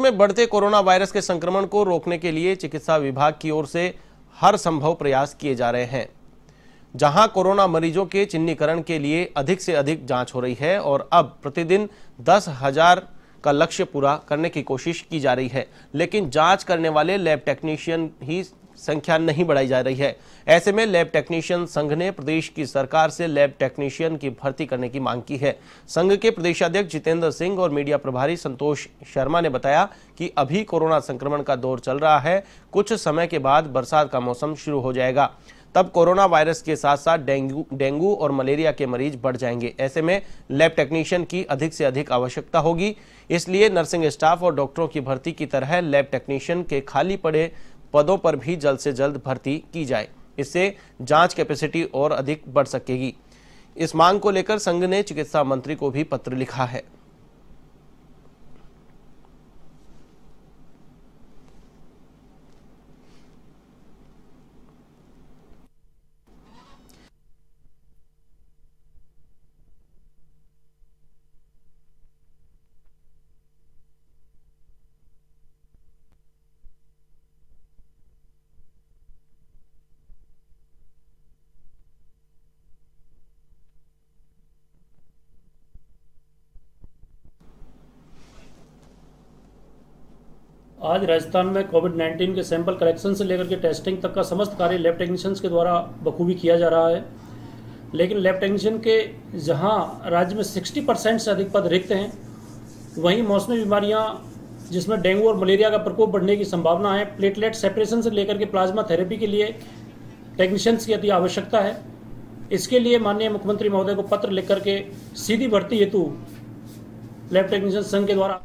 में बढ़ते corona virus के संक्रमण को रोकने के लिए चिकित्सा विभाग की ओर से हर संभव प्रयास किए जा रहे हैं जहां कोरोना मरीजों के चिन्हीकरण के लिए अधिक से अधिक जांच हो रही है और अब प्रतिदिन दस हजार का लक्ष्य पूरा करने की कोशिश की जा रही है लेकिन जांच करने वाले लैब टेक्नीशियन ही संख्या नहीं बढ़ाई जा रही है ऐसे में लैब टेक्नीशियन संघ ने प्रदेश की सरकार से लैब टेक्नीशियन की भर्ती करने की मांग की है संघ के प्रदेशाध्यक्ष जितेंद्र सिंह और मीडिया प्रभारी संतोष शर्मा ने बताया कि अभी कोरोना संक्रमण का दौर चल रहा है कुछ समय के बाद बरसात का मौसम शुरू हो जाएगा तब कोरोना वायरस के साथ साथ डेंगू डेंगू और मलेरिया के मरीज बढ़ जाएंगे ऐसे में लैब टेक्नीशियन की अधिक से अधिक आवश्यकता होगी इसलिए नर्सिंग स्टाफ और डॉक्टरों की भर्ती की तरह लैब टेक्नीशियन के खाली पड़े पदों पर भी जल्द से जल्द भर्ती की जाए इससे जांच कैपेसिटी और अधिक बढ़ सकेगी इस मांग को लेकर संघ ने चिकित्सा मंत्री को भी पत्र लिखा है आज राजस्थान में कोविड 19 के सैंपल कलेक्शन से लेकर के टेस्टिंग तक का समस्त कार्य लैब टेक्नीशियंस के द्वारा बखूबी किया जा रहा है लेकिन लैब टेक्नीशियन के जहां राज्य में 60 परसेंट से अधिक पद रिक्त हैं वहीं मौसमी बीमारियां जिसमें डेंगू और मलेरिया का प्रकोप बढ़ने की संभावना है प्लेटलेट सेपरेशन से लेकर के प्लाज्मा थेरेपी के लिए टेक्नीशियंस की अति आवश्यकता है इसके लिए माननीय मुख्यमंत्री महोदय को पत्र लिख करके सीधी भर्ती हेतु लैब टेक्नीशियन संघ के द्वारा